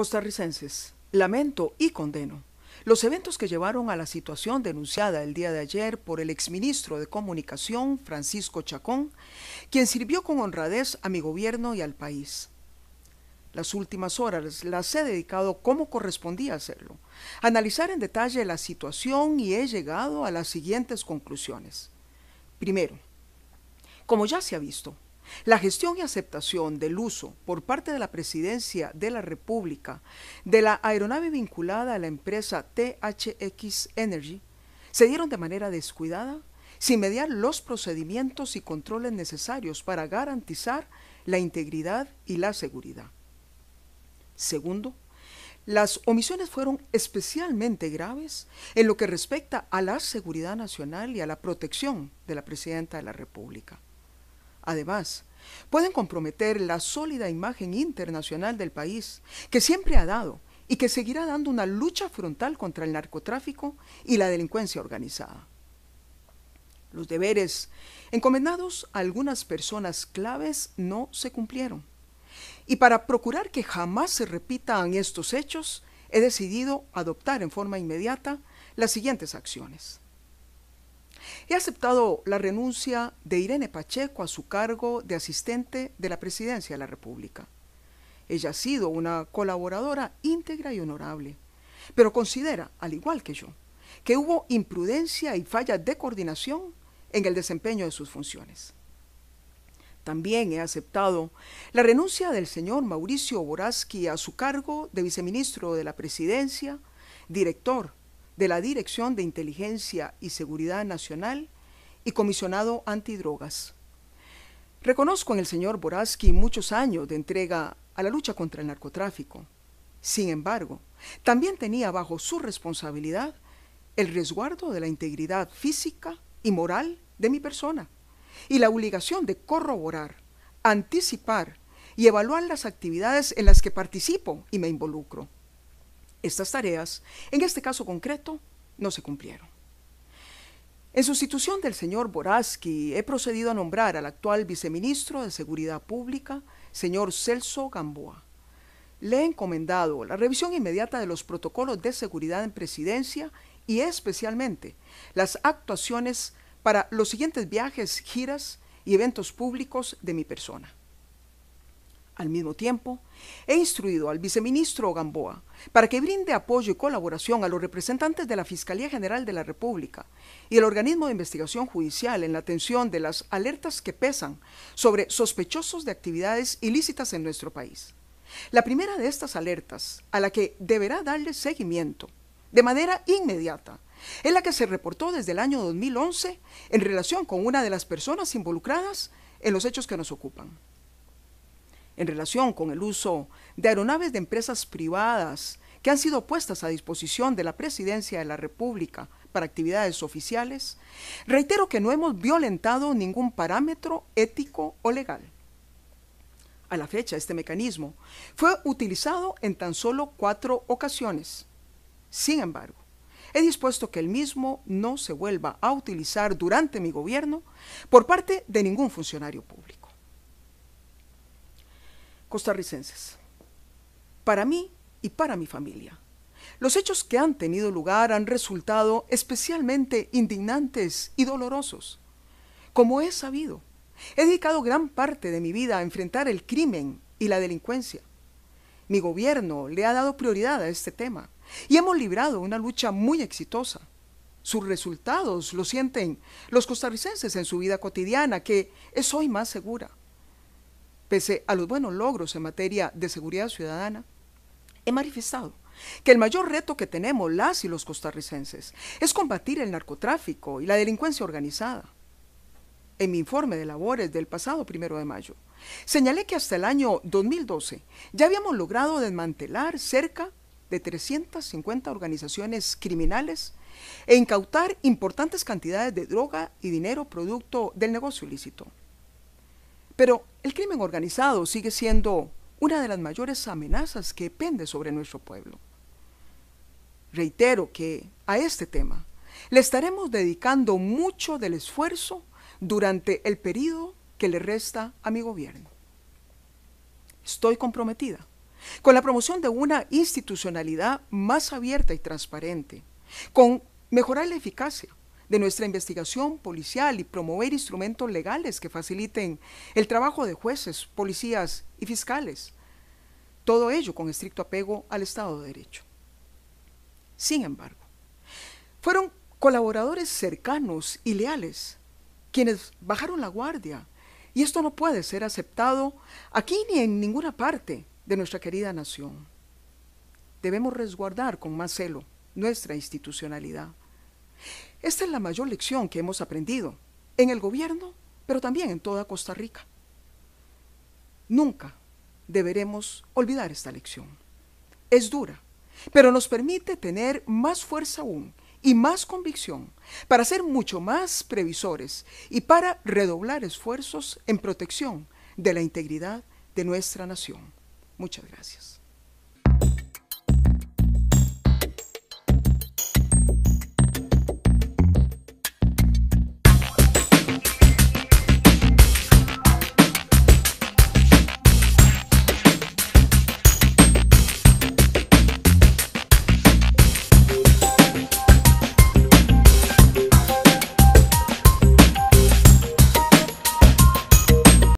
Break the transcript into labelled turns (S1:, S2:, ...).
S1: Costarricenses, lamento y condeno los eventos que llevaron a la situación denunciada el día de ayer por el exministro de Comunicación, Francisco Chacón, quien sirvió con honradez a mi gobierno y al país. Las últimas horas las he dedicado como correspondía hacerlo, analizar en detalle la situación y he llegado a las siguientes conclusiones. Primero, como ya se ha visto, la gestión y aceptación del uso por parte de la Presidencia de la República de la aeronave vinculada a la empresa THX Energy se dieron de manera descuidada, sin mediar los procedimientos y controles necesarios para garantizar la integridad y la seguridad. Segundo, las omisiones fueron especialmente graves en lo que respecta a la seguridad nacional y a la protección de la Presidenta de la República. Además, pueden comprometer la sólida imagen internacional del país que siempre ha dado y que seguirá dando una lucha frontal contra el narcotráfico y la delincuencia organizada. Los deberes encomendados a algunas personas claves no se cumplieron. Y para procurar que jamás se repitan estos hechos, he decidido adoptar en forma inmediata las siguientes acciones. He aceptado la renuncia de Irene Pacheco a su cargo de asistente de la Presidencia de la República. Ella ha sido una colaboradora íntegra y honorable, pero considera, al igual que yo, que hubo imprudencia y falla de coordinación en el desempeño de sus funciones. También he aceptado la renuncia del señor Mauricio Boraski a su cargo de viceministro de la Presidencia, director de la Dirección de Inteligencia y Seguridad Nacional y comisionado antidrogas. Reconozco en el señor Boraski muchos años de entrega a la lucha contra el narcotráfico. Sin embargo, también tenía bajo su responsabilidad el resguardo de la integridad física y moral de mi persona y la obligación de corroborar, anticipar y evaluar las actividades en las que participo y me involucro. Estas tareas, en este caso concreto, no se cumplieron. En sustitución del señor Boraski, he procedido a nombrar al actual viceministro de Seguridad Pública, señor Celso Gamboa. Le he encomendado la revisión inmediata de los protocolos de seguridad en presidencia y especialmente las actuaciones para los siguientes viajes, giras y eventos públicos de mi persona. Al mismo tiempo, he instruido al viceministro Gamboa para que brinde apoyo y colaboración a los representantes de la Fiscalía General de la República y el organismo de investigación judicial en la atención de las alertas que pesan sobre sospechosos de actividades ilícitas en nuestro país. La primera de estas alertas, a la que deberá darle seguimiento de manera inmediata, es la que se reportó desde el año 2011 en relación con una de las personas involucradas en los hechos que nos ocupan en relación con el uso de aeronaves de empresas privadas que han sido puestas a disposición de la Presidencia de la República para actividades oficiales, reitero que no hemos violentado ningún parámetro ético o legal. A la fecha, este mecanismo fue utilizado en tan solo cuatro ocasiones. Sin embargo, he dispuesto que el mismo no se vuelva a utilizar durante mi gobierno por parte de ningún funcionario público costarricenses, para mí y para mi familia. Los hechos que han tenido lugar han resultado especialmente indignantes y dolorosos. Como he sabido, he dedicado gran parte de mi vida a enfrentar el crimen y la delincuencia. Mi gobierno le ha dado prioridad a este tema y hemos librado una lucha muy exitosa. Sus resultados lo sienten los costarricenses en su vida cotidiana, que es hoy más segura pese a los buenos logros en materia de seguridad ciudadana, he manifestado que el mayor reto que tenemos las y los costarricenses es combatir el narcotráfico y la delincuencia organizada. En mi informe de labores del pasado primero de mayo, señalé que hasta el año 2012 ya habíamos logrado desmantelar cerca de 350 organizaciones criminales e incautar importantes cantidades de droga y dinero producto del negocio ilícito. Pero el crimen organizado sigue siendo una de las mayores amenazas que pende sobre nuestro pueblo. Reitero que a este tema le estaremos dedicando mucho del esfuerzo durante el periodo que le resta a mi gobierno. Estoy comprometida con la promoción de una institucionalidad más abierta y transparente, con mejorar la eficacia de nuestra investigación policial y promover instrumentos legales que faciliten el trabajo de jueces, policías y fiscales. Todo ello con estricto apego al Estado de Derecho. Sin embargo, fueron colaboradores cercanos y leales quienes bajaron la guardia y esto no puede ser aceptado aquí ni en ninguna parte de nuestra querida nación. Debemos resguardar con más celo nuestra institucionalidad. Esta es la mayor lección que hemos aprendido en el gobierno, pero también en toda Costa Rica. Nunca deberemos olvidar esta lección. Es dura, pero nos permite tener más fuerza aún y más convicción para ser mucho más previsores y para redoblar esfuerzos en protección de la integridad de nuestra nación. Muchas gracias.